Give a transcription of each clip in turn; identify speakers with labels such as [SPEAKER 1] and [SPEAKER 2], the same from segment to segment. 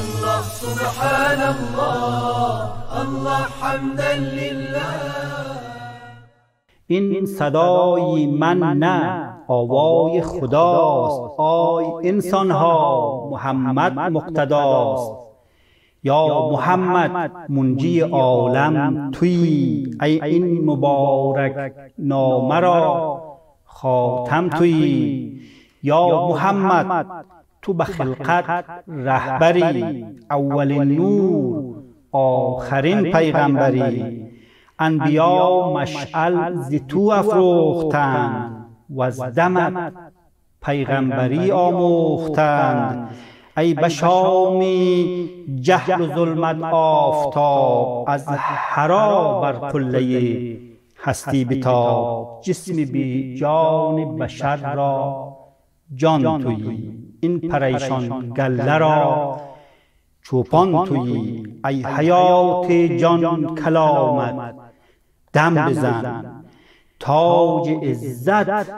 [SPEAKER 1] الله سبحان الله الله حمدا
[SPEAKER 2] این صدای من نه آوای خداست آی انسان ها محمد مقتداست یا محمد منجی عالم توی ای این مبارک نامه را خاتم توی یا محمد تو به خلقت رهبری اول نور آخرین پیغمبری انبیا مشعل ز تو افروختند و از دمت پیغمبری آموختند ای بشامی جهل و ظلمت آفتاب از حرا بر کله هستی بتاب جسم بی جان بشر را جان تویی این پریشان گله را چوپان توی ای حیات جان کلامت دم بزن تاج عزت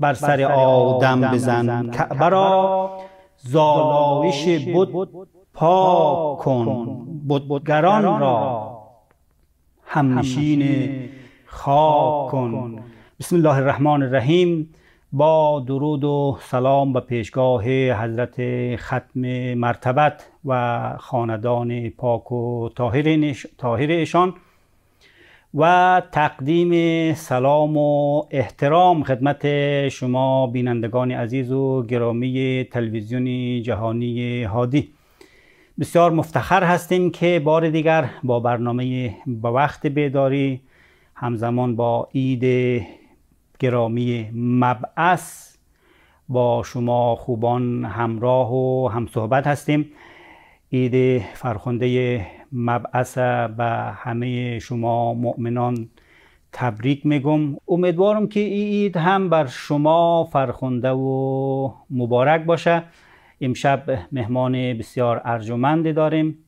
[SPEAKER 2] بر سر آدم بزن کعبه را زالایش بد پاک کن بدگران را همنشین خاک کن بسم الله الرحمن الرحیم با درود و سلام به پیشگاه حضرت ختم مرتبت و خاندان پاک و طاهر ایشان و تقدیم سلام و احترام خدمت شما بینندگان عزیز و گرامی تلویزیون جهانی هادی بسیار مفتخر هستیم که بار دیگر با برنامه به وقت بیداری همزمان با عید گرامی مبعث با شما خوبان همراه و همصحبت هستیم عید فرخنده مبعث به همه شما مؤمنان تبریک میگم امیدوارم که این هم بر شما فرخنده و مبارک باشه امشب مهمان بسیار ارجمندی داریم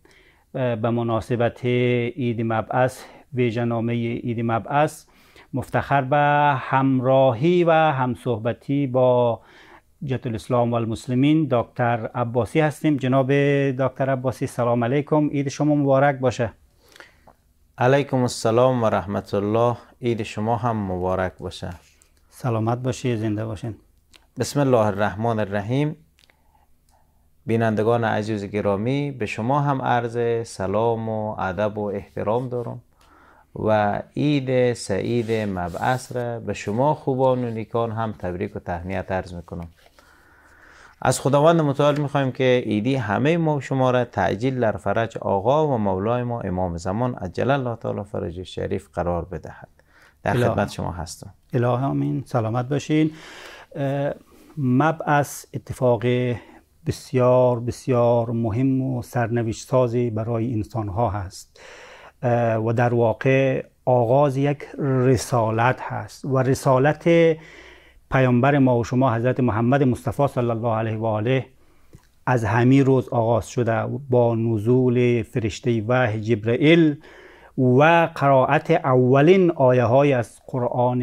[SPEAKER 2] به مناسبت عید مبعث ویژنامه اید مبعث مفتخر به همراهی و همصحبتی با جت الاسلام و المسلمین دکتر عباسی هستیم جناب دکتر عباسی سلام علیکم عید شما مبارک باشه
[SPEAKER 3] علیکم السلام و رحمت الله عید شما هم مبارک باشه سلامت باشی زنده باشین بسم الله الرحمن الرحیم بینندگان عزیز گرامی به شما هم عرض سلام و ادب و احترام دارم و عید سعید مبعث را به شما خوبان و نیکان هم تبریک و تهنیت عرض میکنم از خداوند متعال میخوایم که ایدی همه ما شما را تعجیل در فرج آقا و مولای ما امام زمان عجل الله تعالی فرج شریف قرار بدهد در خدمت شما هستم
[SPEAKER 2] اله آمین سلامت باشین مبعث اتفاق بسیار بسیار مهم و سرنوشت سازی برای انسان ها هست و در واقع آغاز یک رسالت هست و رسالت پیامبر ما و شما حضرت محمد مصطفی صلی الله علیه و آله از همین روز آغاز شده با نزول فرشته وحی جبرئیل و قرائت اولین آیه های از قرآن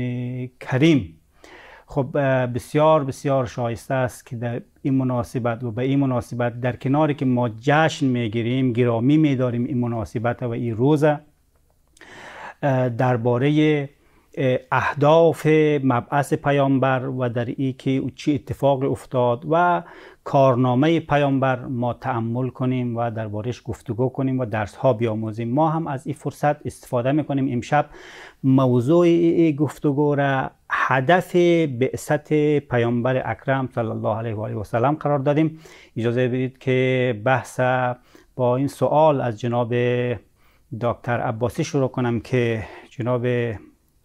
[SPEAKER 2] کریم خب بسیار بسیار شایسته است که در این مناسبت و به این مناسبت در کناری که ما جشن میگیریم گرامی میداریم این مناسبت و این روزه درباره اهداف مبعث پیامبر و در ای که چی اتفاق افتاد و کارنامه پیامبر ما تعمل کنیم و دربارش گفتگو کنیم و درس ها بیاموزیم ما هم از این فرصت استفاده میکنیم امشب موضوع ای گفتگو را هدف بعثت پیامبر اکرم صلی الله علیه و و سلم قرار دادیم اجازه بدید که بحث با این سوال از جناب دکتر عباسی شروع کنم که جناب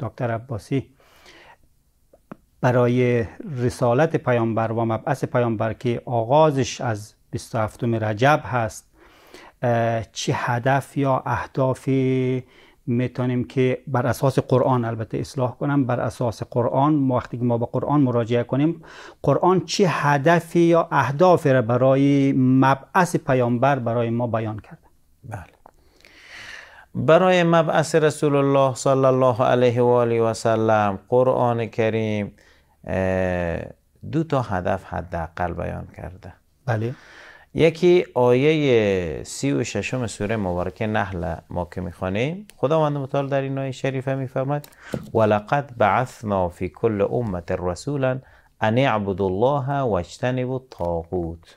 [SPEAKER 2] دکتر عباسی برای رسالت پیامبر و مبعث پیامبر که آغازش از 27 رجب هست چه هدف یا اهدافی میتونیم که بر اساس قرآن البته اصلاح کنم بر اساس قرآن ما وقتی که ما به قرآن مراجعه کنیم قرآن چه هدفی یا اهدافی را برای مبعث پیامبر برای ما بیان کرده بله
[SPEAKER 3] برای مبعث رسول الله صلی الله علیه و آله و سلم قرآن کریم دو تا هدف حداقل بیان کرده بله یکی آیه سی و ششم سوره مبارکه نحل ما که میخوانیم خداوند متعال در این آیه شریفه میفرمد ولقد بعثنا فی کل امت رسولا ان اعبدوا الله و الطاغوت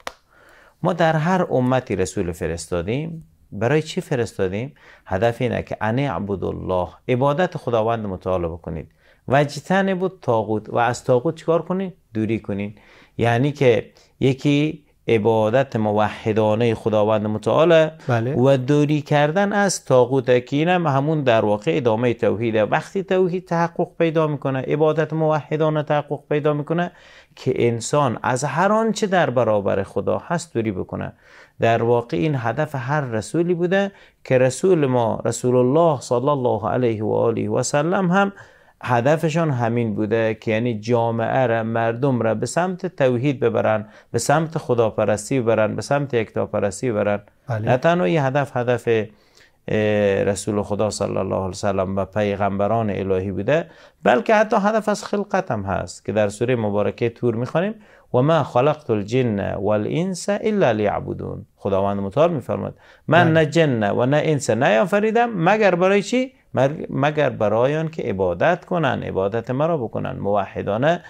[SPEAKER 3] ما در هر امتی رسول فرستادیم برای چی فرستادیم هدف اینه که ان الله عبادت خداوند متعال بکنید وجتن بود تاغوت و از تاغوت چیکار کنید دوری کنید یعنی که یکی عبادت موحدانه خداوند متعال بله. و دوری کردن از تاغوت که اینم همون در واقع ادامه توحیده وقتی توحید تحقق پیدا میکنه عبادت موحدانه تحقق پیدا میکنه که انسان از هر آنچه در برابر خدا هست دوری بکنه در واقع این هدف هر رسولی بوده که رسول ما رسول الله صلی الله علیه و آله و سلم هم هدفشان همین بوده که یعنی جامعه را مردم را به سمت توحید ببرن به سمت خداپرستی ببرن به سمت یکتاپرستی ببرن بله. نه تنها این هدف هدف رسول خدا صلی الله علیه وسلم و پیغمبران الهی بوده بلکه حتی هدف از خلقت هم هست که در سوره مبارکه تور میخوانیم و ما خلقت الجن والانس الا ليعبدون خداوند متعال میفرماد من بله. نه جن و نه انس نیافریدم مگر برای چی مگر برای آن که عبادت کنن عبادت مرا بکنن موحدانه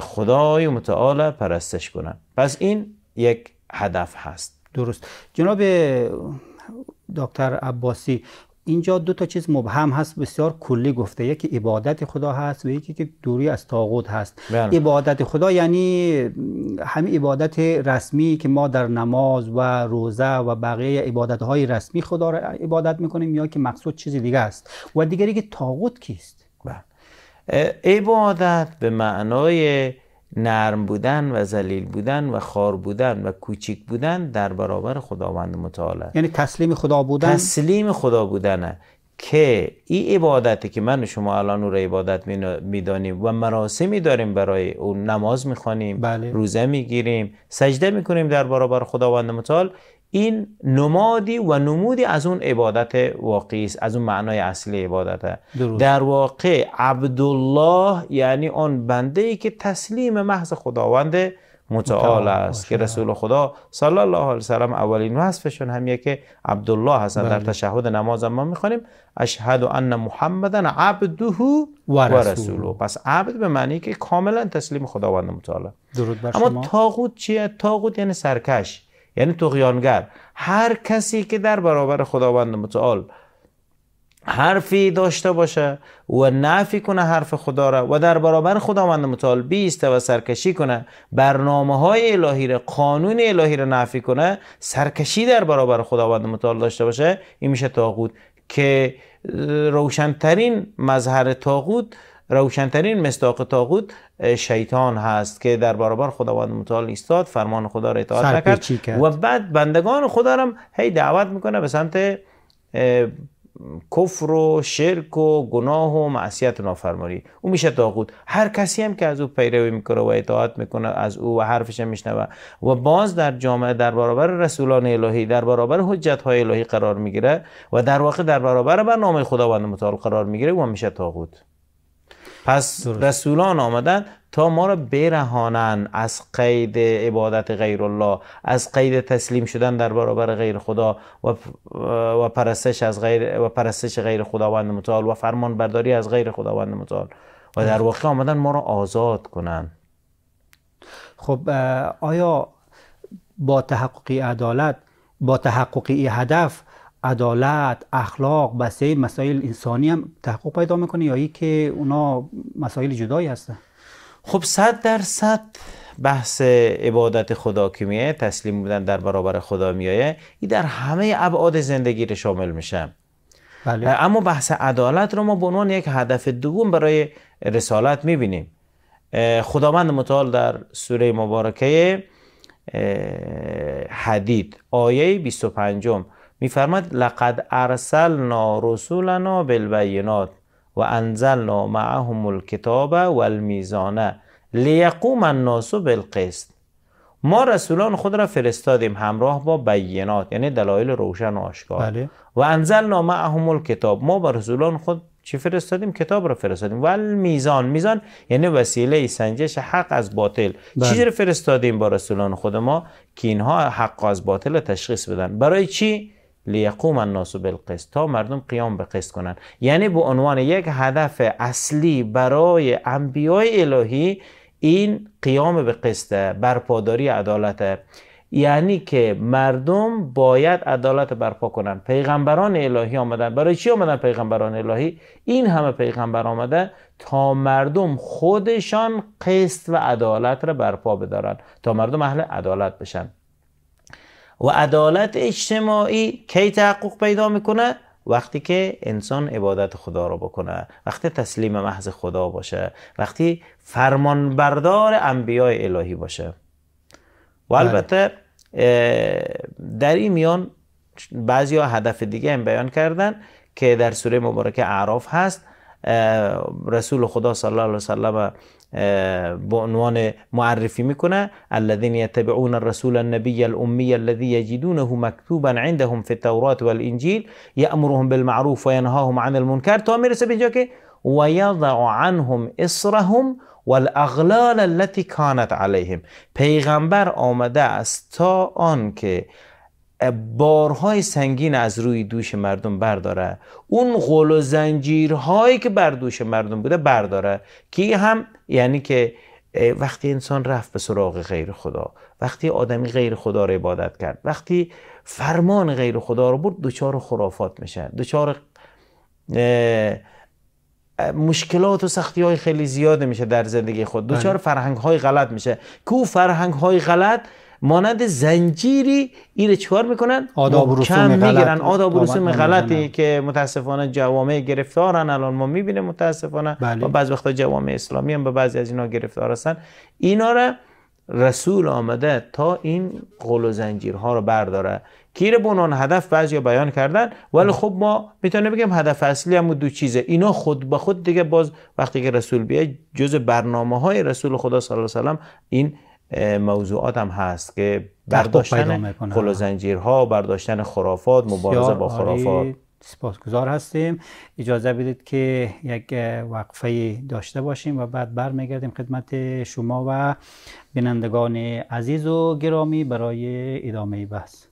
[SPEAKER 3] خدای متعال پرستش کنن پس این یک هدف هست
[SPEAKER 2] درست جناب دکتر عباسی اینجا دو تا چیز مبهم هست بسیار کلی گفته یکی عبادت خدا هست و یکی که دوری از تاغوت هست بله. عبادت خدا یعنی همین عبادت رسمی که ما در نماز و روزه و بقیه عبادت های رسمی خدا را عبادت میکنیم یا که مقصود چیز دیگه است و دیگری که تاغوت کیست بله. عبادت
[SPEAKER 3] به معنای نرم بودن و ذلیل بودن و خار بودن و کوچیک بودن در برابر خداوند متعال
[SPEAKER 2] یعنی تسلیم خدا بودن
[SPEAKER 3] تسلیم خدا بودنه که این عبادتی که من و شما الان او را عبادت میدانیم و مراسمی داریم برای او نماز میخوانیم بله. روزه میگیریم سجده میکنیم در برابر خداوند متعال این نمادی و نمودی از اون عبادت واقعی است از اون معنای اصلی عبادت در واقع عبدالله یعنی آن بنده ای که تسلیم محض خداوند متعال است که رسول خدا صلی الله علیه و سلم اولین وصفشون همیه که عبدالله هستن در بله. تشهد نماز ما میخوانیم اشهد ان محمدا عبده و رسوله پس عبد به معنی که کاملا تسلیم خداوند متعال درود بر شما. اما تاغوت چیه؟ تاغوت یعنی سرکش یعنی تغیانگر هر کسی که در برابر خداوند متعال حرفی داشته باشه و نفی کنه حرف خدا را و در برابر خداوند متعال بیسته و سرکشی کنه برنامه های الهی را قانون الهی را نفی کنه سرکشی در برابر خداوند متعال داشته باشه این میشه تاغوت که روشنترین مظهر تاغوت روشنترین مصداق تاغوت شیطان هست که در برابر خداوند متعال ایستاد فرمان خدا را اطاعت نکرد و بعد بندگان خدا را هی دعوت میکنه به سمت کفر و شرک و گناه و معصیت و نافرمانی او میشه تاغوت هر کسی هم که از او پیروی میکنه و اطاعت میکنه از او و حرفش هم میشنوه و باز در جامعه در برابر رسولان الهی در برابر حجت های الهی قرار میگیره و در واقع در برابر برنامه خداوند متعال قرار میگیره و میشه تاغوت پس رسولان آمدن تا ما را برهانن از قید عبادت غیر الله از قید تسلیم شدن در برابر غیر خدا و و پرستش از غیر و پرستش غیر خداوند متعال و فرمان برداری از غیر خداوند متعال و در واقع آمدن ما
[SPEAKER 2] را آزاد کنن خب آیا با تحقق عدالت با تحقق هدف عدالت اخلاق بسیاری مسائل انسانی هم تحقق پیدا میکنه یا ای که اونا مسائل جدایی هستن
[SPEAKER 3] خب صد درصد بحث عبادت خدا که میه تسلیم بودن در برابر خدا میایه این در همه ابعاد زندگی رو شامل میشه بله. اما بحث عدالت رو ما به عنوان یک هدف دوم برای رسالت میبینیم خداوند متعال در سوره مبارکه حدید آیه 25 م میفرماید لقد ارسلنا رسولنا بالبینات و انزلنا معهم الکتاب و لیقوم الناس بالقسط ما رسولان خود را فرستادیم همراه با بینات یعنی دلایل روشن و آشکار بله. و انزلنا معهم الکتاب ما بر رسولان خود چی فرستادیم کتاب را فرستادیم و میزان میزان یعنی وسیله سنجش حق از باطل بله. چیزی را فرستادیم با رسولان خود ما که اینها حق از باطل تشخیص بدن برای چی لیقوم الناس بالقسط تا مردم قیام به قسط کنند یعنی به عنوان یک هدف اصلی برای انبیای الهی این قیام به قسط برپاداری عدالت یعنی که مردم باید عدالت برپا کنند پیغمبران الهی آمدن برای چی آمدن پیغمبران الهی این همه پیغمبر آمده تا مردم خودشان قسط و عدالت را برپا بدارند تا مردم اهل عدالت بشن و عدالت اجتماعی کی تحقق پیدا میکنه وقتی که انسان عبادت خدا رو بکنه وقتی تسلیم محض خدا باشه وقتی فرمانبردار انبیاء الهی باشه و بله. البته در این میان بعضی ها هدف دیگه هم بیان کردن که در سوره مبارکه اعراف هست رسول خدا صلی الله علیه وسلم به عنوان معرفی میکنه الذين يتبعون الرسول النبي الامي الذي يجدونه مكتوبا عندهم في التورات والانجيل يأمرهم بالمعروف وينهاهم عن المنكر تا میرسه به اینجا که ویضع عنهم اسرهم والاغلال التی کانت علیهم پیغمبر آمده است تا آنکه بارهای سنگین از روی دوش مردم برداره اون غل و زنجیرهایی که بر دوش مردم بوده برداره که هم یعنی که وقتی انسان رفت به سراغ غیر خدا وقتی آدمی غیر خدا رو عبادت کرد وقتی فرمان غیر خدا رو برد دوچار خرافات میشه دوچار مشکلات و سختی های خیلی زیاده میشه در زندگی خود دوچار بله. فرهنگ های غلط میشه که او فرهنگ های غلط مانند زنجیری ایره چهار میکنن آداب رسوم میگیرن آداب رسوم غلطی که متاسفانه جوامع گرفتارن الان ما میبینیم متاسفانه بله. و بعض وقتا جوامع اسلامی هم به بعضی از اینا گرفتار هستن اینا را رسول آمده تا این قل و زنجیرها رو برداره کیر بنان هدف بعضی بیان کردن ولی خب ما میتونیم بگیم هدف اصلی هم دو چیزه اینا خود به خود دیگه باز وقتی که رسول بیاد جز برنامه های رسول خدا صلی الله علیه و این موضوعات هم هست که برداشتن پل و برداشتن خرافات مبارزه با خرافات
[SPEAKER 2] سپاسگزار هستیم اجازه بدید که یک وقفه داشته باشیم و بعد برمیگردیم خدمت شما و بینندگان عزیز و گرامی برای ادامه بحث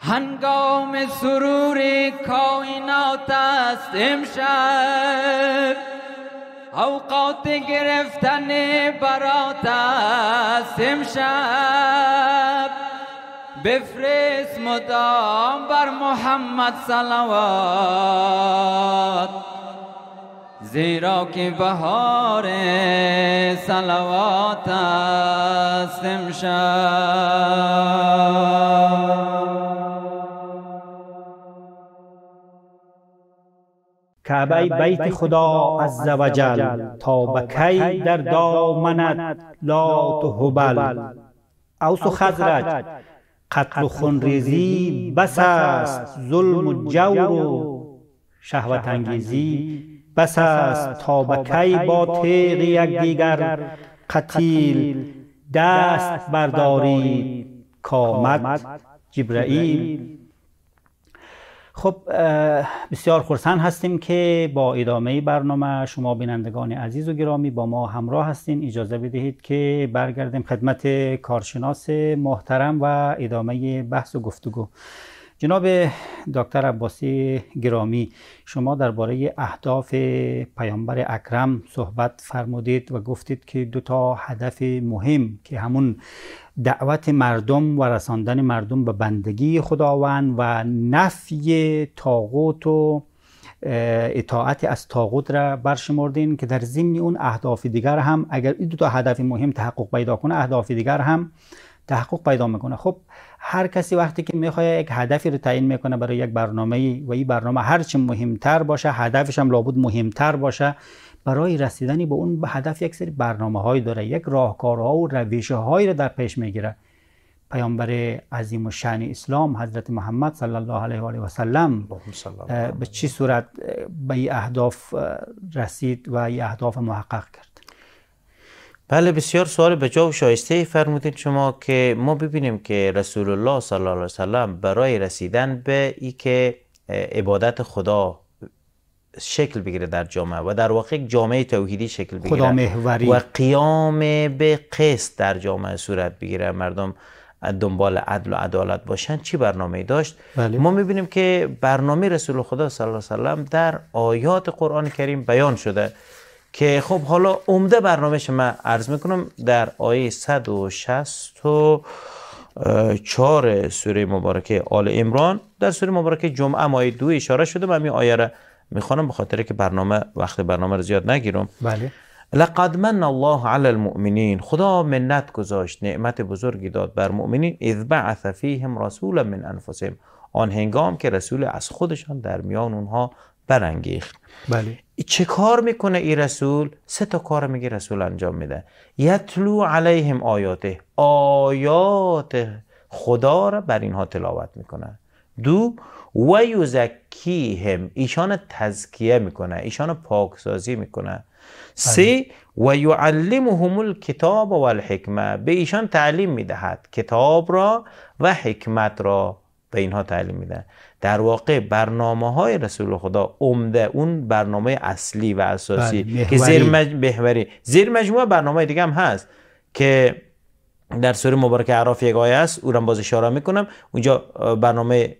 [SPEAKER 1] هنگام سرور کائنات است امشب اوقات گرفتن برات است امشب بفرست مدام بر محمد صلوات زیرا که بهار صلوات است امشب
[SPEAKER 2] کعبه بیت خدا از زوجل تا بکی در دامنت لات و هبل اوس و خزرج قتل و خونریزی بس است ظلم و جور و شهوت انگیزی بس است تا بکی با تیغ دیگر قتیل دست برداری کامت جبرئیل خب بسیار خرسن هستیم که با ادامه برنامه شما بینندگان عزیز و گرامی با ما همراه هستین اجازه بدهید که برگردیم خدمت کارشناس محترم و ادامه بحث و گفتگو جناب دکتر عباسی گرامی شما درباره اهداف پیامبر اکرم صحبت فرمودید و گفتید که دو تا هدف مهم که همون دعوت مردم و رساندن مردم به بندگی خداوند و نفی تاغوت و اطاعت از تاغوت را برشمردین که در ضمن اون اهداف دیگر هم اگر این دو تا هدف مهم تحقق پیدا کنه اهداف دیگر هم تحقق پیدا میکنه خب هر کسی وقتی که میخواد یک هدفی رو تعیین میکنه برای یک برنامه و این برنامه چی مهمتر باشه هدفش هم لابد مهمتر باشه برای رسیدنی به اون هدف یک سری برنامه های داره یک راهکارها و رویش هایی رو در پیش میگیره پیامبر عظیم و اسلام حضرت محمد صلی الله علیه و آله و سلم به چی صورت به اهداف رسید و این اهداف محقق کرد
[SPEAKER 3] بله بسیار سوال جا و شایسته فرمودین شما که ما ببینیم که رسول الله صلی الله علیه وسلم برای رسیدن به ای که عبادت خدا شکل بگیره در جامعه و در واقع جامعه توحیدی شکل بگیره خدا و قیام به قسط در جامعه صورت بگیره مردم دنبال عدل و عدالت باشن چی برنامه داشت بله. ما میبینیم که برنامه رسول خدا صلی الله علیه وسلم در آیات قرآن کریم بیان شده که خب حالا عمده برنامهش من عرض میکنم در آیه 160 و سوره مبارکه آل امران در سوره مبارکه جمعه مایه دو اشاره شده من این آیه را میخوانم به خاطر که برنامه وقت برنامه رو زیاد نگیرم بله لقد من الله علی المؤمنین خدا منت گذاشت نعمت بزرگی داد بر مؤمنین اذ بعث فیهم رسولا من انفسهم آن هنگام که رسول از خودشان در میان اونها برانگیخت بله چه کار میکنه این رسول سه تا کار میگه رسول انجام میده یتلو علیهم آیاته آیات خدا را بر اینها تلاوت میکنه دو و یزکیهم ایشان تزکیه میکنه ایشان پاکسازی میکنه سه بله. و یعلمهم الکتاب و الحکمه به ایشان تعلیم میدهد کتاب را و حکمت را به اینها تعلیم میده در واقع برنامه های رسول خدا عمده اون برنامه اصلی و اساسی بله، که زیر مج... زیر مجموعه برنامه دیگه هم هست که در سوره مبارک عراف یک آیه است رو باز اشاره میکنم اونجا برنامه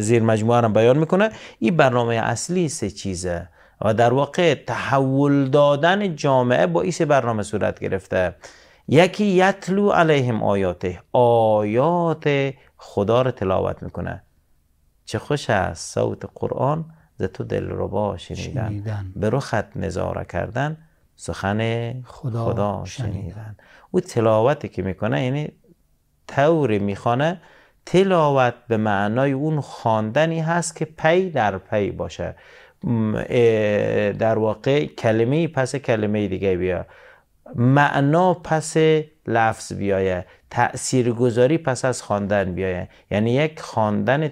[SPEAKER 3] زیر مجموعه رو بیان میکنه این برنامه اصلی سه چیزه و در واقع تحول دادن جامعه با این برنامه صورت گرفته یکی یتلو علیهم آیاته آیات خدا رو تلاوت میکنه چه خوش است صوت قرآن ز تو رو شنیدن. شنیدن به رخت نظاره کردن سخن خدا, خدا شنیدن. شنیدن او تلاوتی که میکنه یعنی توری میخوانه تلاوت به معنای اون خواندنی هست که پی در پی باشه در واقع کلمه پس کلمه دیگه بیا معنا پس لفظ بیایه تأثیرگذاری پس از خواندن بیاین یعنی یک خواندن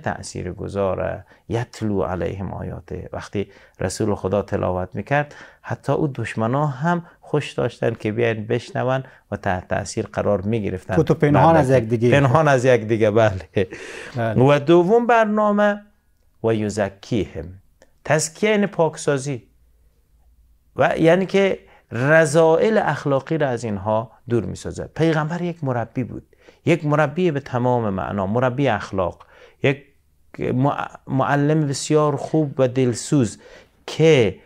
[SPEAKER 3] گذاره، یتلو علیهم آیاته وقتی رسول خدا تلاوت میکرد حتی او دشمنا هم خوش داشتن که بیاین بشنون و تحت تاثیر قرار می تو کتب از بله. یک دیگه پنهان از یک دیگه بله. بله. و دوم برنامه و یزکیهم تزکیه این یعنی پاکسازی و یعنی که رضائل اخلاقی را از اینها دور می سازد پیغمبر یک مربی بود یک مربی به تمام معنا مربی اخلاق یک معلم بسیار خوب و دلسوز که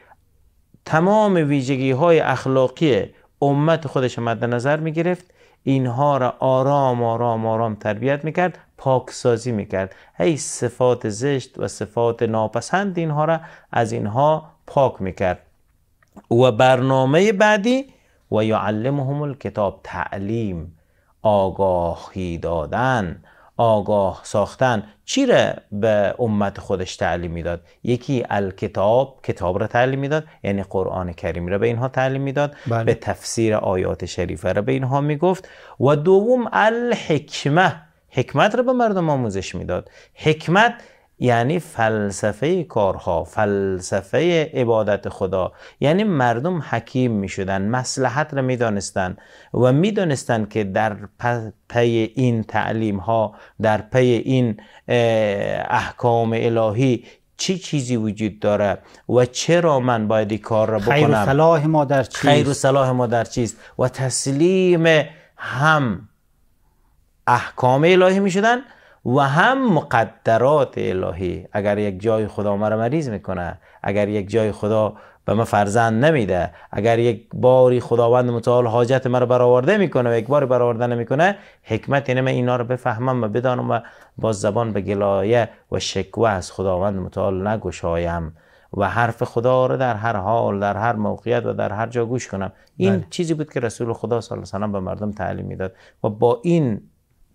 [SPEAKER 3] تمام ویژگی های اخلاقی امت خودش مد نظر می گرفت اینها را آرام آرام آرام تربیت میکرد پاکسازی کرد هی صفات زشت و صفات ناپسند اینها را از اینها پاک میکرد و برنامه بعدی و یعلمهم الکتاب تعلیم آگاهی دادن آگاه ساختن چی را به امت خودش تعلیم میداد یکی الکتاب کتاب را تعلیم میداد یعنی قرآن کریم را به اینها تعلیم میداد بله. به تفسیر آیات شریفه را به اینها میگفت و دوم الحکمه حکمت را به مردم آموزش میداد حکمت یعنی فلسفه کارها فلسفه عبادت خدا یعنی مردم حکیم می شدن مسلحت را می دانستن و می دانستن که در پی این تعلیم ها در پی این احکام الهی چه چی چیزی وجود داره و چرا من باید این کار را بکنم خیر و صلاح
[SPEAKER 2] ما در چیست خیر و
[SPEAKER 3] صلاح ما در چیست و تسلیم هم احکام الهی می شدن و هم مقدرات الهی اگر یک جای خدا مرا مریض میکنه اگر یک جای خدا به ما فرزند نمیده اگر یک باری خداوند متعال حاجت مرا برآورده میکنه و یک بار برآورده نمیکنه حکمت اینه من اینا رو بفهمم و بدانم و با زبان به گلایه و شکوه از خداوند متعال نگشایم و حرف خدا رو در هر حال در هر موقعیت و در هر جا گوش کنم این بله. چیزی بود که رسول خدا صلی الله علیه و به مردم تعلیم میداد و با این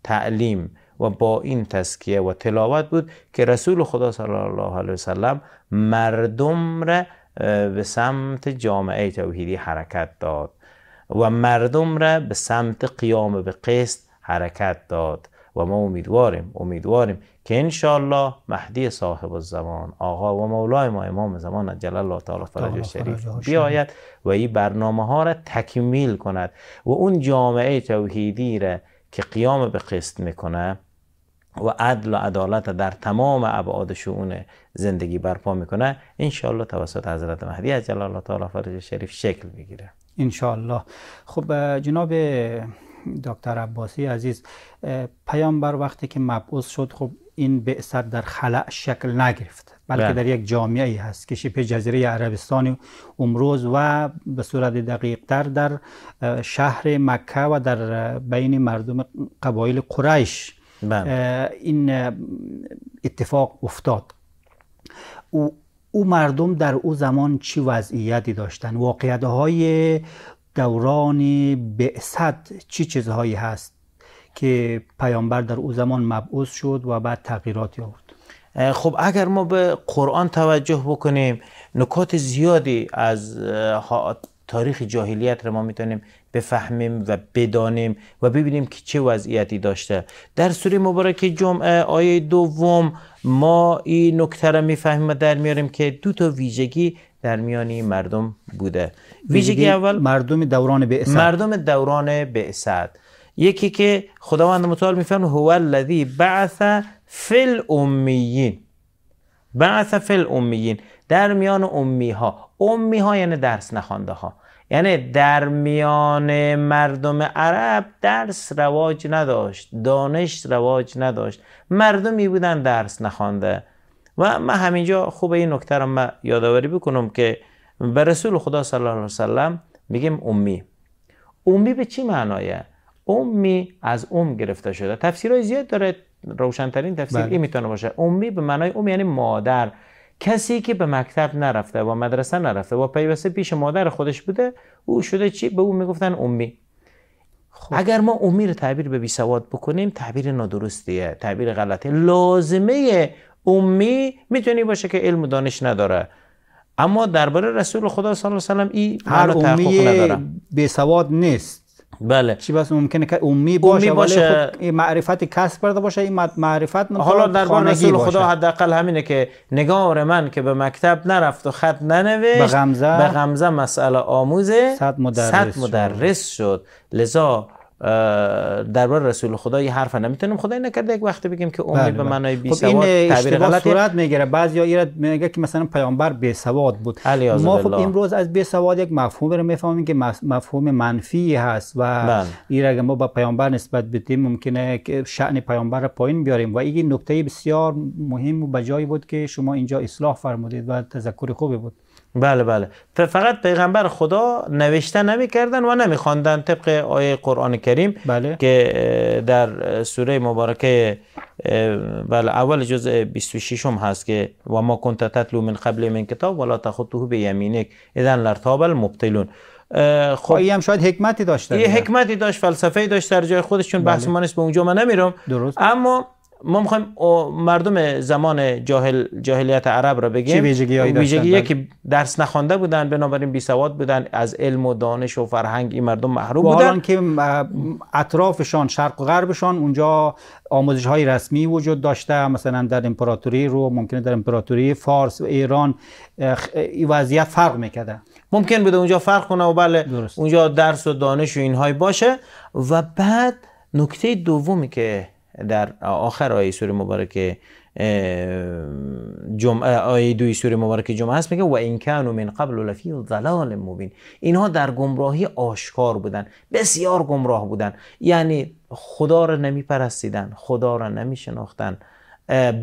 [SPEAKER 3] تعلیم و با این تسکیه و تلاوت بود که رسول خدا صلی الله علیه وسلم مردم را به سمت جامعه توحیدی حرکت داد و مردم را به سمت قیام به قسط حرکت داد و ما امیدواریم امیدواریم که انشاءالله مهدی صاحب الزمان آقا و مولای ما امام زمان جلال الله تعالی فرج شریف بیاید و این برنامه ها را تکمیل کند و اون جامعه توحیدی را که قیام به قسط میکنه و عدل و عدالت در تمام ابعاد شؤون زندگی برپا میکنه انشاءالله توسط حضرت مهدی عجل الله تعالی فرج شریف شکل میگیره
[SPEAKER 2] انشاءالله خب جناب دکتر عباسی عزیز پیامبر وقتی که مبعوث شد خب این بعثت در خلع شکل نگرفت بلکه بله. در یک جامعه ای هست که شبه جزیره عربستان امروز و به صورت دقیق تر در شهر مکه و در بین مردم قبایل قریش بله. این اتفاق افتاد او, مردم در او زمان چی وضعیتی داشتن واقعیت های دوران بعثت چی چیزهایی هست که پیامبر در او زمان مبعوث شد و بعد تغییراتی آورد خب اگر ما به قرآن توجه
[SPEAKER 3] بکنیم نکات زیادی از تاریخ جاهلیت رو ما میتونیم بفهمیم و بدانیم و ببینیم که چه وضعیتی داشته در سوره مبارک جمعه آیه دوم ما این نکته را میفهمیم و در میاریم که دو تا ویژگی در میان مردم بوده ویژگی اول مردم دوران بعثت مردم دوران بعثت یکی که خداوند متعال میفهم هو الذی بعث فل امیین بعث فل امیین در میان امی ها امی ها یعنی درس نخوانده ها یعنی در میان مردم عرب درس رواج نداشت دانش رواج نداشت مردمی بودن درس نخوانده و من همینجا خوب این نکته رو یادآوری بکنم که به رسول خدا صلی الله علیه وسلم میگیم امی امی به چی معنایه امی از ام گرفته شده تفسیرهای زیاد داره روشنترین تفسیر بله. این میتونه باشه امی به معنای ام یعنی مادر کسی که به مکتب نرفته و مدرسه نرفته و پیوسته پیش مادر خودش بوده او شده چی به او میگفتن امی خب. اگر ما امی رو تعبیر به بی سواد بکنیم تعبیر نادرستیه تعبیر غلطه لازمه امی میتونی باشه که علم و دانش نداره اما درباره رسول خدا صلی الله علیه و این هر امی نداره.
[SPEAKER 2] سواد نیست بله چی بس ممکنه که امی باشه, امی باشه. ولی خب معرفت کسب کرده باشه این معرفت حالا در بان رسول خدا
[SPEAKER 3] حداقل همینه که نگار من که به مکتب نرفت و خط ننوشت به غمزه, به غمزه مسئله آموزه صد مدرس, صد مدرس شد لذا در بار رسول خدا یه حرف نمیتونیم خدای نکرده
[SPEAKER 2] یک وقتی بگیم که امید بله، به بله. معنای خب، بی سواد این تعبیر صورت میگیره بعضیا ایراد میگه که مثلا پیامبر بی سواد بود ما خب امروز از بی سواد یک مفهوم رو میفهمیم که مفهوم منفی هست و بله. این اگه ما به پیامبر نسبت بدیم ممکنه که شأن پیامبر رو پایین بیاریم و این نکته بسیار مهم و بجایی بود که شما اینجا اصلاح فرمودید و تذکر خوبی بود بله بله فقط پیغمبر خدا نوشته نمی کردن و
[SPEAKER 3] نمی خواندن طبق آیه قرآن کریم بله. که در سوره مبارکه بله اول جزء 26 هم هست که و ما کنت تتلو من قبل من کتاب ولا تو به یمینک اذن لرتاب المبتلون خب این
[SPEAKER 2] هم شاید حکمتی داشته یه
[SPEAKER 3] حکمتی داشت فلسفه داشت در جای خودش چون بله. بحث ما نیست به اونجا من نمیرم درست. اما ما میخوایم مردم زمان جاهل جاهلیت عرب را بگیم ویژگی بله. که درس نخوانده بودن بنابراین بی سواد بودن از علم و دانش و فرهنگ این
[SPEAKER 2] مردم محروم بودن حالا که اطرافشان شرق و غربشان اونجا آموزش های رسمی وجود داشته مثلا در امپراتوری رو ممکنه در امپراتوری فارس و ایران این وضعیت فرق میکرده
[SPEAKER 3] ممکن بوده اونجا فرق کنه و بله اونجا درس و دانش و اینهای باشه و بعد نکته دومی که در آخر آیه سوره مبارکه جمعه آیه دوی سوره مبارکه جمعه هست میگه و این کانو من قبل لفی ضلال مبین اینها در گمراهی آشکار بودن بسیار گمراه بودن یعنی خدا را نمی خدا را نمی شناختن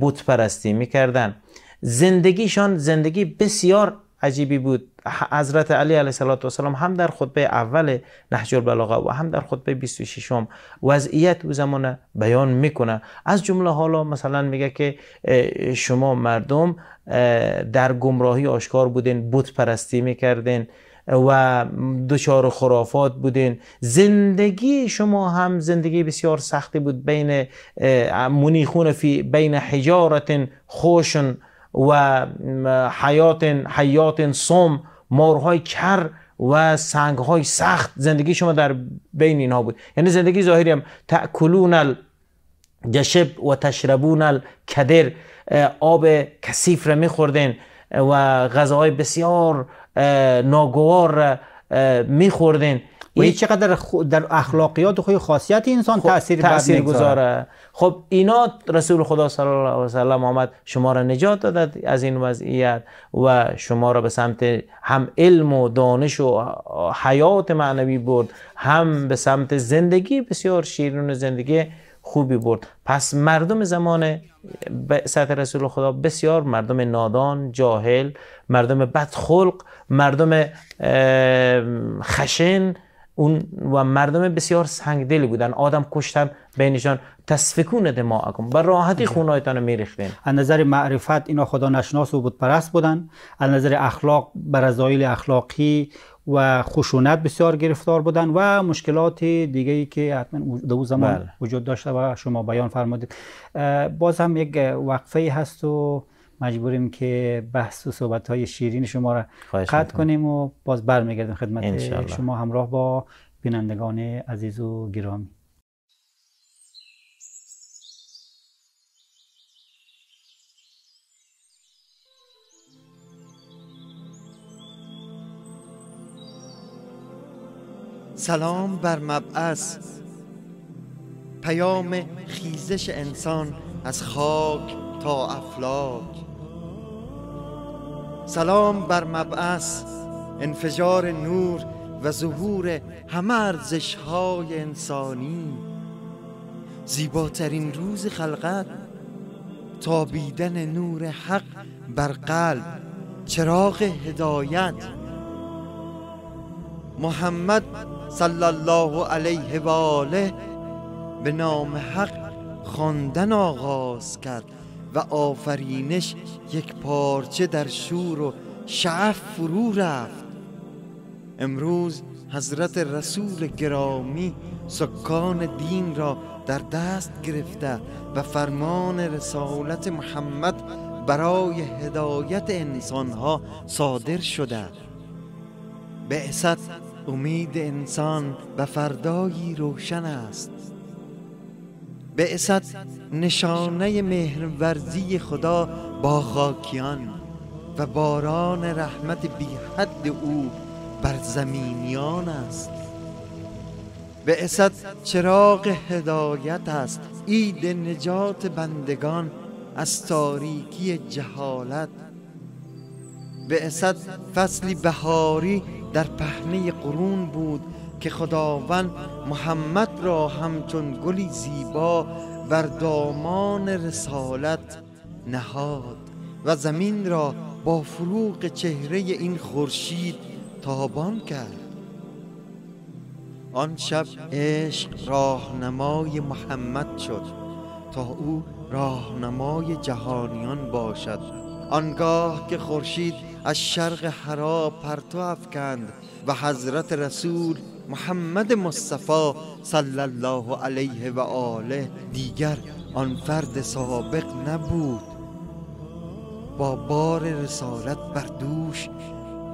[SPEAKER 3] بت پرستی میکردن زندگیشان زندگی بسیار عجیبی بود حضرت علی علیه السلام هم در خطبه اول نهج البلاغه و هم در خطبه 26 م وضعیت او زمانه بیان میکنه از جمله حالا مثلا میگه که شما مردم در گمراهی آشکار بودین بت پرستی میکردین و دچار خرافات بودین زندگی شما هم زندگی بسیار سختی بود بین منیخون فی بین حجارت خوشن و حیات حیات سم مارهای کر و سنگ های سخت زندگی شما در بین اینها بود یعنی زندگی ظاهری هم تأکلون الجشب و تشربون الکدر آب کثیف را میخوردن و غذاهای بسیار ناگوار میخوردن و یعنی
[SPEAKER 2] این یعنی چقدر در اخلاقیات و خاصیت انسان خب، تاثیر, تأثیر گذاره
[SPEAKER 3] خب اینا رسول خدا صلی الله علیه و سلم آمد شما را نجات داد از این وضعیت و شما را به سمت هم علم و دانش و حیات معنوی برد هم به سمت زندگی بسیار شیرین زندگی خوبی برد پس مردم زمان سطح رسول خدا بسیار مردم نادان جاهل مردم بدخلق مردم خشن اون و مردم بسیار سنگدل بودن آدم کشتن بینشان تسفکون اکم
[SPEAKER 2] بر راحتی بله. خونایتان میریختین از نظر معرفت اینا خدا نشناس و بود پرست بودن از نظر اخلاق ازایل اخلاقی و خشونت بسیار گرفتار بودن و مشکلات دیگه ای که حتما در زمان بله. وجود داشته و شما بیان فرمودید باز هم یک وقفه هست و مجبوریم که بحث و صحبت های شیرین شما را قطع کنیم و باز برمیگردیم خدمت شما همراه با بینندگان عزیز و گرامی
[SPEAKER 1] سلام بر مبعث پیام خیزش انسان از خاک تا افلاک سلام بر مبعث انفجار نور و ظهور همه ارزش های انسانی زیباترین روز خلقت تابیدن نور حق بر قلب چراغ هدایت محمد صلی الله علیه و آله به نام حق خواندن آغاز کرد و آفرینش یک پارچه در شور و شعف فرو رفت امروز حضرت رسول گرامی سکان دین را در دست گرفته و فرمان رسالت محمد برای هدایت انسانها صادر شده بعثت امید انسان و فردایی روشن است اسد نشانه مهرورزی خدا با خاکیان و باران رحمت بی حد او بر زمینیان است به اسد چراغ هدایت است اید نجات بندگان از تاریکی جهالت اسد فصلی بهاری در پهنه قرون بود که خداوند محمد را همچون گلی زیبا بر دامان رسالت نهاد و زمین را با فروغ چهره این خورشید تابان کرد آن شب عشق راهنمای محمد شد تا او راهنمای جهانیان باشد آنگاه که خورشید از شرق حرا پرتو افکند و حضرت رسول محمد مصطفی صلی الله علیه و آله دیگر آن فرد سابق نبود با بار رسالت بر دوش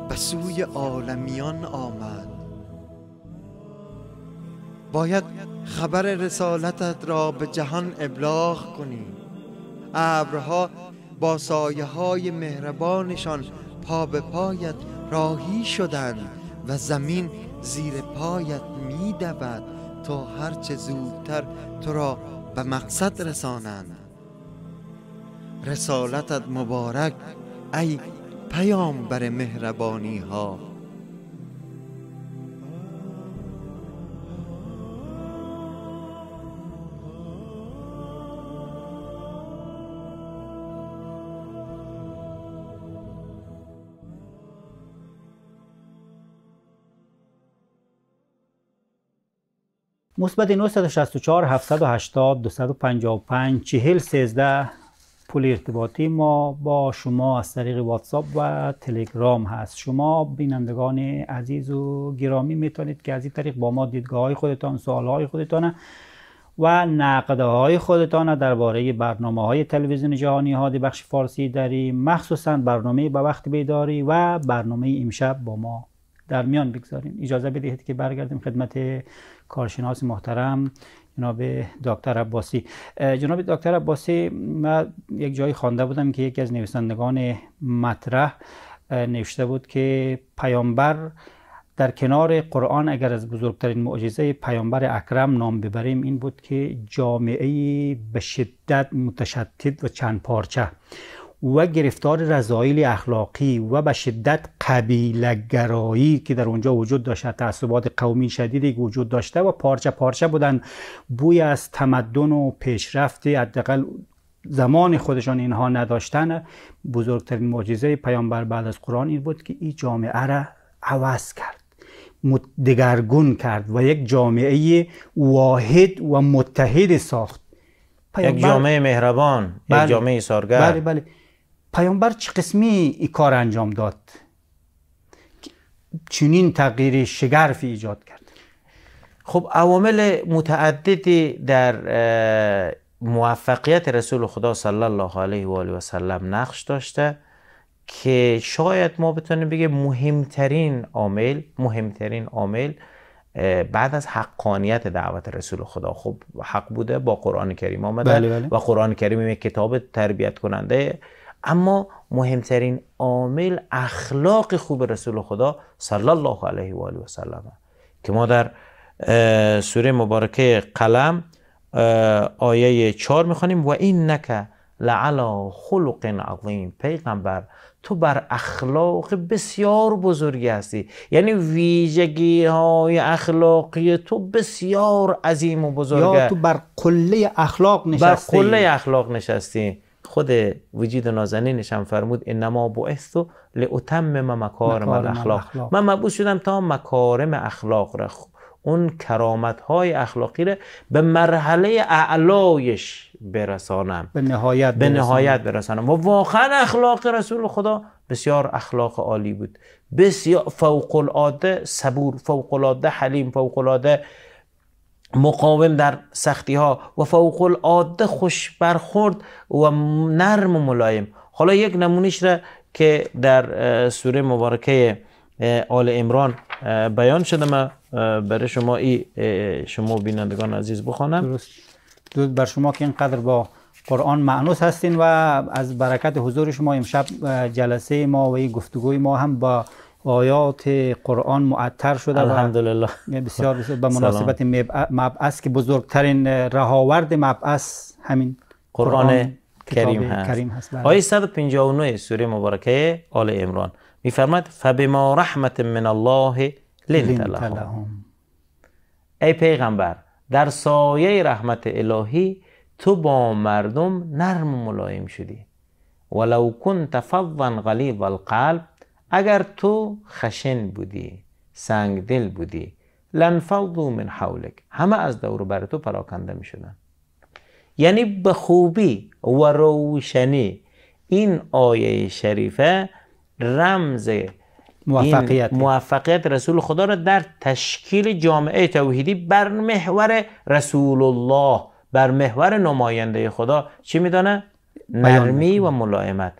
[SPEAKER 1] به سوی عالمیان آمد باید خبر رسالتت را به جهان ابلاغ کنی ابرها با سایه های مهربانشان پا به پایت راهی شدند و زمین زیر پایت می دود تا هرچه زودتر تو را به مقصد رسانند رسالتت مبارک ای پیامبر مهربانی ها
[SPEAKER 2] مثبت 964 780 255 40 13 پول ارتباطی ما با شما از طریق واتساپ و تلگرام هست شما بینندگان عزیز و گرامی میتونید که از این طریق با ما دیدگاه های خودتان سوال های خودتان و نقده های خودتان درباره برنامه های تلویزیون جهانی ها بخش فارسی داری مخصوصا برنامه به وقت بیداری و برنامه امشب با ما در میان بگذاریم اجازه بدهید که برگردیم خدمت کارشناس محترم جناب دکتر عباسی جناب دکتر عباسی من یک جایی خوانده بودم که یکی از نویسندگان مطرح نوشته بود که پیامبر در کنار قرآن اگر از بزرگترین معجزه پیامبر اکرم نام ببریم این بود که جامعه به شدت متشدد و چند پارچه و گرفتار رضایل اخلاقی و به شدت قبیلگرایی که در اونجا وجود داشت تعصبات قومی شدیدی وجود داشته و پارچه پارچه بودن بوی از تمدن و پیشرفت حداقل زمان خودشان اینها نداشتن بزرگترین معجزه پیامبر بعد از قرآن این بود که این جامعه را عوض کرد دگرگون کرد و یک جامعه واحد و متحد ساخت یک جامعه مهربان یک بله. جامعه سارگر بله بله پیامبر چه قسمی این کار انجام داد چنین تغییر شگرفی ایجاد کرد
[SPEAKER 3] خب عوامل متعددی در موفقیت رسول خدا صلی الله علیه و آله و سلم نقش داشته که شاید ما بتونیم بگه مهمترین عامل مهمترین عامل بعد از حقانیت دعوت رسول خدا خب حق بوده با قرآن کریم آمده بله، بله. و قرآن کریم یک کتاب تربیت کننده اما مهمترین عامل اخلاق خوب رسول خدا صلی الله علیه و آله و سلم که ما در سوره مبارکه قلم آیه 4 میخوانیم و این نکه لعلا خلق عظیم پیغمبر تو بر اخلاق بسیار بزرگی هستی یعنی ویژگی های اخلاقی تو بسیار عظیم و بزرگه یا تو بر قله اخلاق نشستی بر قله اخلاق نشستی خود وجود نازنینش هم فرمود انما بعثت لاتمم مکارم الاخلاق من مبعوث شدم تا مکارم اخلاق را اون کرامت های اخلاقی را به مرحله اعلایش برسانم به نهایت برسانم. به نهایت برسانم و واقعا اخلاق رسول خدا بسیار اخلاق عالی بود بسیار فوق العاده صبور فوق العاده حلیم فوق العاده مقاوم در سختی ها و فوق العاده خوش برخورد و نرم و ملایم حالا یک نمونش را که در سوره مبارکه آل امران بیان شده ما برای شما
[SPEAKER 2] ای شما بینندگان عزیز بخوانم درست بر شما که اینقدر با قرآن معنوس هستین و از برکت حضور شما امشب جلسه ما و گفتگوی ما هم با آیات قرآن معطر شده الحمدلله بسیار بسیار به مناسبت مبعث که بزرگترین رهاورد مبعث همین قرآن, کریم هست, هست بله.
[SPEAKER 3] آیه 159 سوره مبارکه آل عمران میفرماید فبما رحمت من الله لنت لهم ای پیغمبر در سایه رحمت الهی تو با مردم نرم و ملایم شدی ولو کنت فظا غلیظ القلب اگر تو خشن بودی سنگ دل بودی لنفضو من حولک همه از دور بر تو پراکنده می یعنی به خوبی و روشنی این آیه شریفه رمز
[SPEAKER 2] موفقیت
[SPEAKER 3] موفقیت رسول خدا را در تشکیل جامعه توحیدی بر محور رسول الله بر محور نماینده خدا چی میدانه نرمی و ملایمت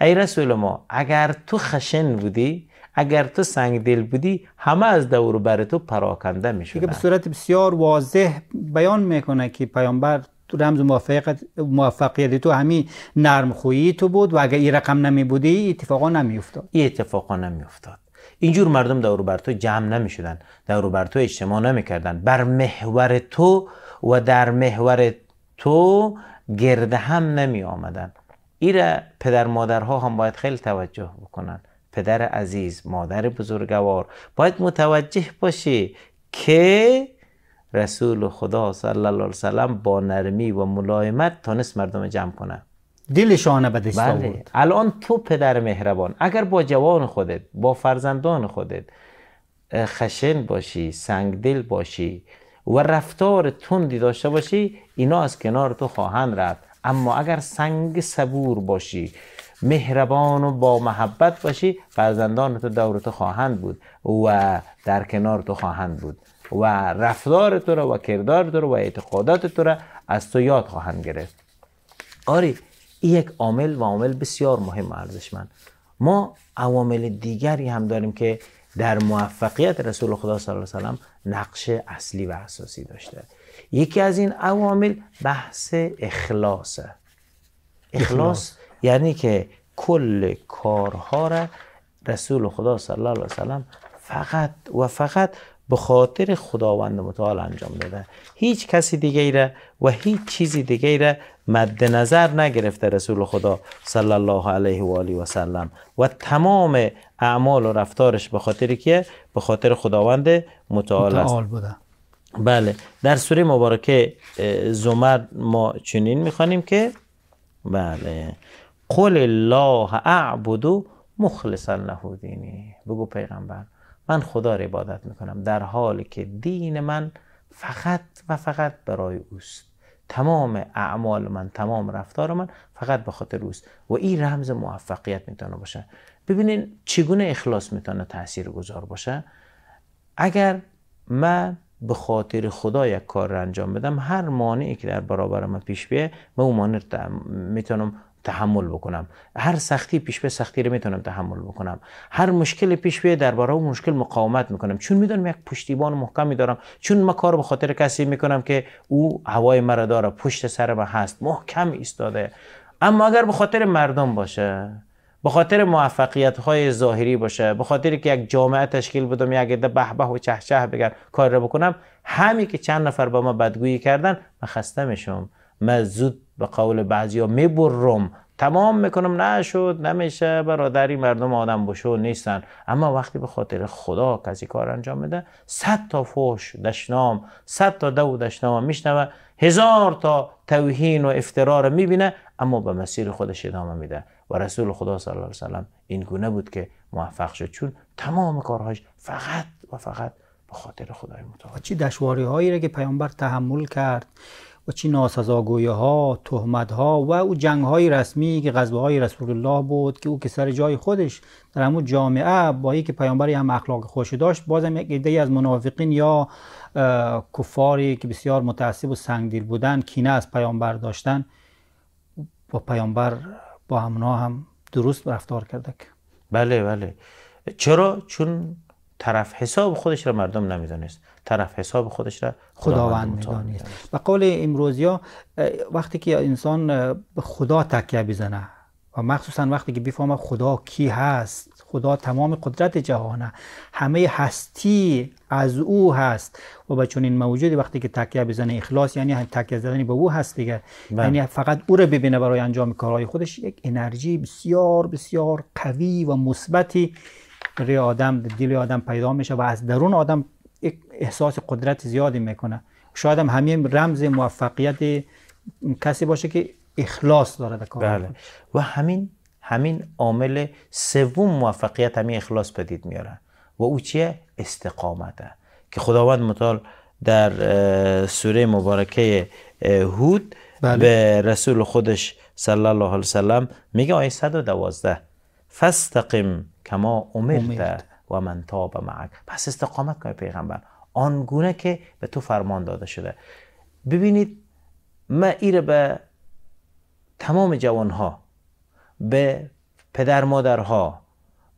[SPEAKER 3] ای رسول ما اگر تو خشن
[SPEAKER 2] بودی اگر تو سنگ دل بودی همه از دور بر تو پراکنده می شدن. به صورت بسیار واضح بیان میکنه که پیامبر رمز موفقیت موفقیت تو همین نرم خویی تو بود و اگر این رقم نمی بودی اتفاقا نمی افتاد این
[SPEAKER 3] اتفاقا نمی افتاد اینجور مردم دور بر تو جمع نمی شدن دور بر تو اجتماع نمی کردن بر محور تو و در محور تو گرد هم نمی آمدن ایره پدر مادرها هم باید خیلی توجه بکنن پدر عزیز مادر بزرگوار باید متوجه باشی که رسول خدا صلی الله علیه وسلم با نرمی و ملایمت تانست مردم جمع کنه دل به دست بله. الان تو پدر مهربان اگر با جوان خودت با فرزندان خودت خشن باشی سنگدل باشی و رفتار تندی داشته باشی اینا از کنار تو خواهند رفت اما اگر سنگ صبور باشی مهربان و با محبت باشی فرزندان تو دور تو خواهند بود و در کنار تو خواهند بود و رفتار تو را و کردار تو را و اعتقادات تو را از تو یاد خواهند گرفت آری این یک عامل و عامل بسیار مهم و ارزشمند ما عوامل دیگری هم داریم که در موفقیت رسول خدا صلی الله علیه و نقش اصلی و اساسی داشته یکی از این عوامل بحث اخلاصه اخلاص یعنی که کل کارها را رسول خدا صلی الله علیه فقط و فقط به خاطر خداوند متعال انجام داده هیچ کسی دیگه را و هیچ چیزی دیگه ای را مد نظر نگرفته رسول خدا صلی الله علیه و آله و سلم و تمام اعمال و رفتارش به خاطر که به خاطر خداوند متعال است بوده بله در سوره مبارکه زمر ما چنین میخوانیم که بله قل الله اعبد مخلصا له دینی بگو پیغمبر من خدا را عبادت میکنم در حالی که دین من فقط و فقط برای اوست تمام اعمال من تمام رفتار من فقط به خاطر اوست و این رمز موفقیت میتونه باشه ببینین چگونه اخلاص میتونه تاثیر گذار باشه اگر من به خاطر خدا یک کار را انجام بدم هر مانعی که در برابر من پیش بیه من اون میتونم تحمل بکنم هر سختی پیش به سختی رو میتونم تحمل بکنم هر مشکل پیش بیه در اون مشکل مقاومت میکنم چون میدونم یک پشتیبان محکمی دارم چون ما کار به خاطر کسی میکنم که او هوای مرا داره پشت سر من هست محکم ایستاده اما اگر به خاطر مردم باشه به خاطر موفقیت های ظاهری باشه به خاطر که یک جامعه تشکیل بدم یک عده به به و چه بگن کار رو بکنم همین که چند نفر با ما بدگویی کردن من خسته میشم من زود به قول بعضیا میبرم تمام میکنم نشد نمیشه برادری مردم آدم بشو نیستن اما وقتی به خاطر خدا کسی کار انجام میده صد تا فوش دشنام صد تا دو دشنام میشنوه هزار تا توهین و افترار میبینه اما به مسیر خودش ادامه میده و رسول خدا صلی الله علیه وسلم این گونه بود که موفق شد چون تمام کارهاش فقط و فقط به خاطر خدای
[SPEAKER 2] متعال چی دشواری هایی را که پیامبر تحمل کرد و چی ناسزاگویی ها تهمت ها و او جنگ های رسمی که غزوه های رسول الله بود که او که سر جای خودش در همون جامعه با که پیامبری هم اخلاق خوش داشت بازم یک ایده از منافقین یا کفاری که بسیار متعصب و سنگدل بودن کینه از پیامبر داشتن با پیامبر با همنا هم درست رفتار کرده که
[SPEAKER 3] بله بله چرا چون طرف حساب خودش را مردم نمیدانست طرف حساب
[SPEAKER 2] خودش را خداوند میدانست و قول امروزی ها وقتی که انسان به خدا تکیه بزنه و مخصوصا وقتی که بفهمه خدا کی هست خدا تمام قدرت جهانه همه هستی از او هست و به این موجودی وقتی که تکیه بزنه اخلاص یعنی تکیه زدن به او هست دیگه بله. یعنی فقط او رو ببینه برای انجام کارهای خودش یک انرژی بسیار بسیار قوی و مثبتی روی آدم دل آدم پیدا میشه و از درون آدم یک احساس قدرت زیادی میکنه شاید هم همین رمز موفقیت کسی باشه که اخلاص داره در کار بله. و همین همین عامل سوم موفقیت
[SPEAKER 3] همین اخلاص پدید میاره و او چیه استقامته که خداوند متعال در سوره مبارکه هود بله. به رسول خودش صلی الله علیه وسلم میگه آیه 112 فاستقم کما امرت و من تاب معک پس استقامت کن پیغمبر آنگونه که به تو فرمان داده شده ببینید من ایره به تمام جوانها به پدر مادرها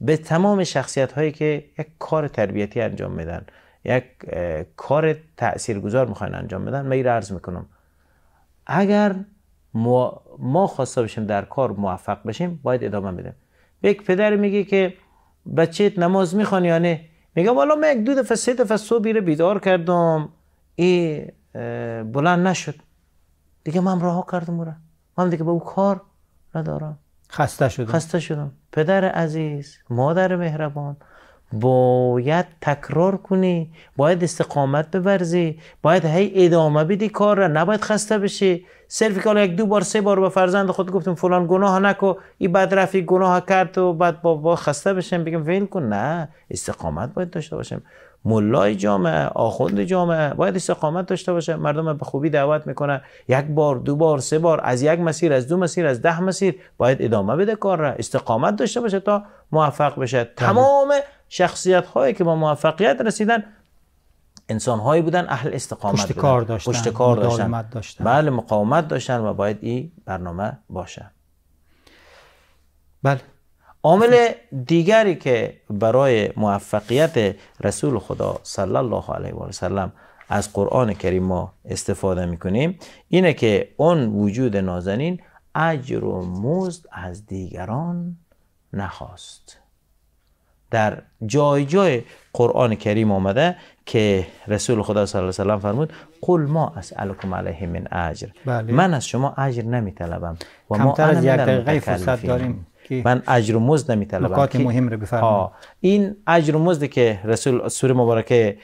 [SPEAKER 3] به تمام شخصیت هایی که یک کار تربیتی انجام میدن یک کار تاثیرگذار میخواین انجام بدن من میکنم اگر ما خواسته بشیم در کار موفق بشیم باید ادامه بدیم به یک پدر میگه که بچه نماز میخوان یا نه میگه والا من یک دو دفعه سه دفعه صبح بیدار کردم ای بلند نشد دیگه من راه کردم اون. من دیگه به اون کار ندارم خسته شدم خسته شدم پدر عزیز مادر مهربان باید تکرار کنی باید استقامت ببرزی باید هی ادامه بدی کار را نباید خسته بشی صرف که یک دو بار سه بار به فرزند خود گفتم فلان گناه نکو این بد رفی گناه کرد و بعد با, با خسته بشم بگم ویل کن نه استقامت باید داشته باشیم ملای جامعه آخوند جامعه باید استقامت داشته باشه مردم به خوبی دعوت میکنه یک بار دو بار سه بار از یک مسیر از دو مسیر از ده مسیر باید ادامه بده کار را استقامت داشته باشه تا موفق بشه بله. تمام شخصیت هایی که با موفقیت رسیدن انسان هایی بودن اهل استقامت پشت کار داشتن کار داشتن بله مقاومت داشتن و باید این برنامه باشه بله عامل دیگری که برای موفقیت رسول خدا صلی الله علیه و سلم از قرآن کریم ما استفاده میکنیم اینه که اون وجود نازنین اجر و مزد از دیگران نخواست در جای جای قرآن کریم آمده که رسول خدا صلی الله علیه و فرمود قل ما اسالکم علیه من اجر بله. من از شما اجر نمی طلبم و ما از یک دقیقه فرصت داریم من اجر و مزد نمی طلبم نکات مهم رو این اجر و مزدی که رسول سوره مبارکه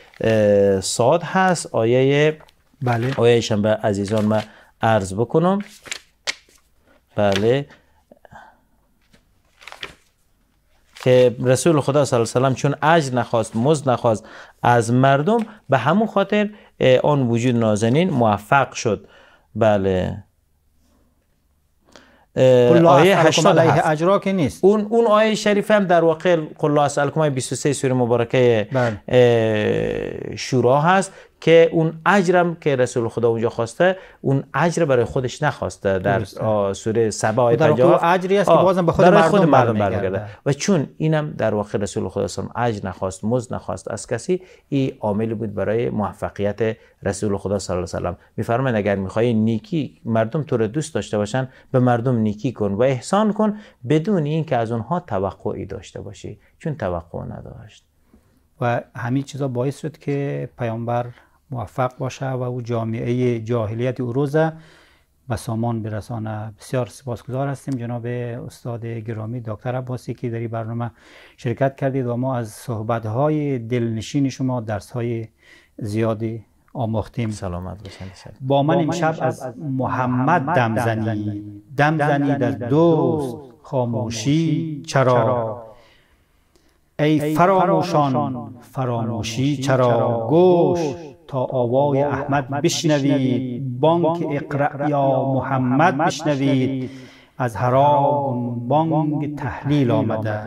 [SPEAKER 3] صاد هست آیه بله آیه به عزیزان ما عرض بکنم بله که رسول خدا صلی الله علیه و چون اجر نخواست مزد نخواست از مردم به همون خاطر آن وجود نازنین موفق شد بله آیه 80 علیه اجرا که نیست اون اون آیه شریف هم در واقع قل الله اسالکم 23 سوره مبارکه بله. شورا هست که اون اجرم که رسول خدا اونجا خواسته اون اجر برای خودش نخواسته در سوره سبا خب آیه اجری است که بازم به خود مردم, خود مردم برمیگرده و چون اینم در واقع رسول خدا صلی اجر نخواست مز نخواست از کسی ای عامل بود برای موفقیت رسول خدا صلی الله علیه و اگر میخوای نیکی مردم تو رو دوست داشته باشن به مردم نیکی کن و احسان کن بدون اینکه از اونها توقعی داشته باشی چون
[SPEAKER 2] توقع نداشت و همین چیزا باعث شد که پیامبر موفق باشه و او جامعه جاهلیت او روزه به سامان برسانه بسیار سپاسگزار هستیم جناب استاد گرامی دکتر عباسی که در این برنامه شرکت کردید و ما از صحبت های دلنشین شما درس های زیادی آموختیم سلامت باشید با من امشب از محمد دمزنی دمزنی در دوست خاموشی چرا ای فراموشان فراموشی چرا گوش تا آوای احمد بشنوید بانک اقرع یا محمد بشنوید از هراگون بانگ تحلیل آمده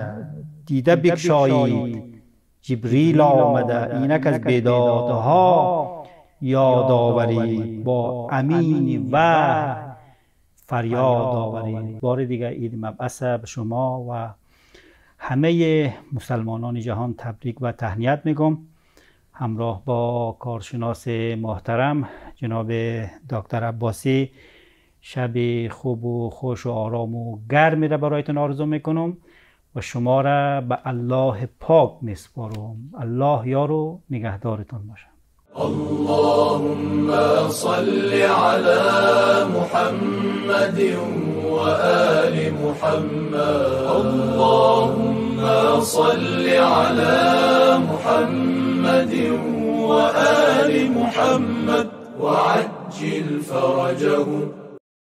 [SPEAKER 2] دیده بکشایید جبریل آمده اینک از بیدادها یاد آورید با امین و فریاد آورید بار دیگر عید مبعثه به شما و همه مسلمانان جهان تبریک و تهنیت میگم همراه با کارشناس محترم جناب دکتر عباسی شب خوب و خوش و آرام و گرمی را برایتون آرزو میکنم و شما را به الله پاک میسپارم الله یارو نگهدارتون باشم
[SPEAKER 1] باشه اللهم صل على محمد آل محمد اللهم صل على محمد محمد وآل محمد وعجل فرجهم